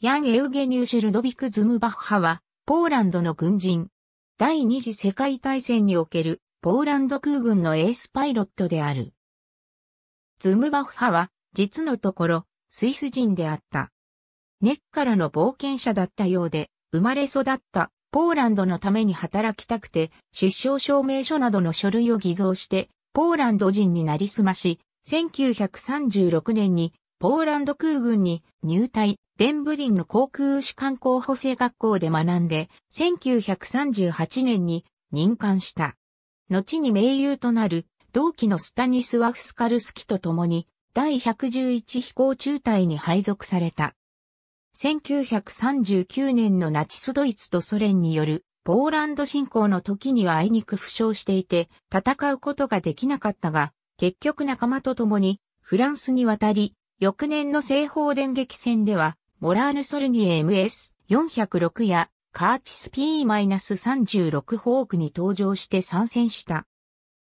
ヤン・エウゲニューシュルドビク・ズムバッハは、ポーランドの軍人。第二次世界大戦における、ポーランド空軍のエースパイロットである。ズムバッハは、実のところ、スイス人であった。根っからの冒険者だったようで、生まれ育ったポーランドのために働きたくて、出生証明書などの書類を偽造して、ポーランド人になりすまし、1936年にポーランド空軍に入隊、デンブリンの航空士官候補正学校で学んで、1938年に任官した。後に盟友となる、同期のスタニスワフスカルスキと共に、第111飛行中隊に配属された。1939年のナチスドイツとソ連によるポーランド侵攻の時にはあいにく負傷していて戦うことができなかったが、結局仲間と共にフランスに渡り翌年の西方電撃戦では、モラーヌ・ソルニエ MS406 やカーチス P-36 ホークに登場して参戦した。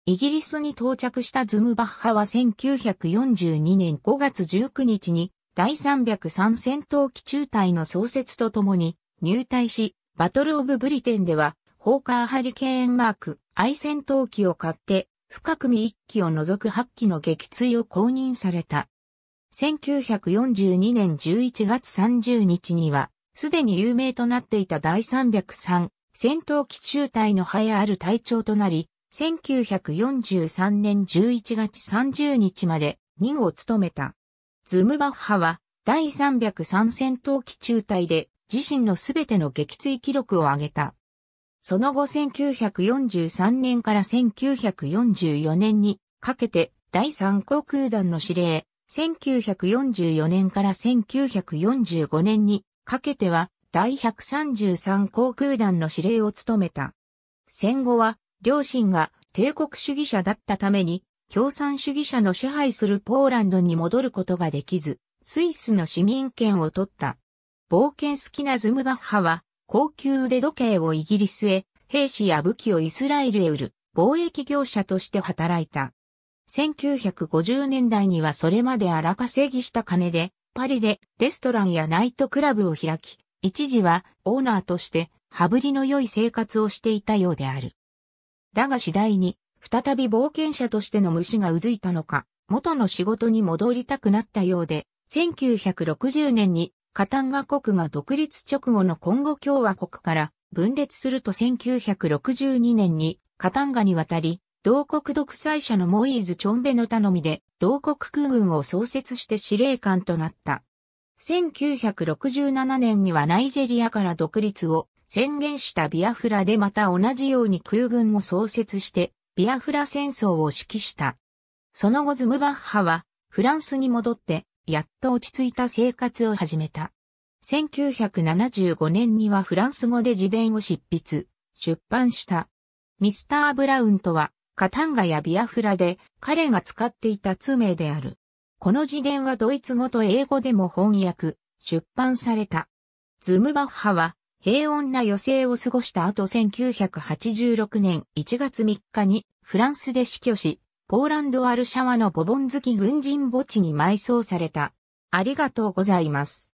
イギリスに到着したズムバッハは1942年5月19日に第303戦闘機中隊の創設とともに入隊し、バトルオブブリテンではホーカーハリケーンマークアイ戦闘機を買って、深組1機を除く8機の撃墜を公認された。1942年11月30日には、すでに有名となっていた第303戦闘機中隊の早ある隊長となり、1943年11月30日まで任を務めた。ズムバッハは第303戦闘機中隊で自身のすべての撃墜記録を挙げた。その後1943年から1944年にかけて第3航空団の司令、1944年から1945年にかけては第133航空団の司令を務めた。戦後は両親が帝国主義者だったために共産主義者の支配するポーランドに戻ることができず、スイスの市民権を取った。冒険好きなズムバッハは高級腕時計をイギリスへ、兵士や武器をイスラエルへ売る貿易業者として働いた。1950年代にはそれまで荒稼ぎした金で、パリでレストランやナイトクラブを開き、一時はオーナーとして羽振りの良い生活をしていたようである。だが次第に、再び冒険者としての虫がうずいたのか、元の仕事に戻りたくなったようで、1960年にカタンガ国が独立直後のコンゴ共和国から分裂すると1962年にカタンガに渡り、同国独裁者のモイーズ・チョンベの頼みで、同国空軍を創設して司令官となった。1967年にはナイジェリアから独立を宣言したビアフラでまた同じように空軍を創設して、ビアフラ戦争を指揮した。その後ズムバッハは、フランスに戻って、やっと落ち着いた生活を始めた。1975年にはフランス語で自伝を執筆、出版した。ミスター・ブラウンとは、カタンガやビアフラで彼が使っていた通名である。この次元はドイツ語と英語でも翻訳、出版された。ズムバッハは平穏な余生を過ごした後1986年1月3日にフランスで死去し、ポーランド・アルシャワのボボン好き軍人墓地に埋葬された。ありがとうございます。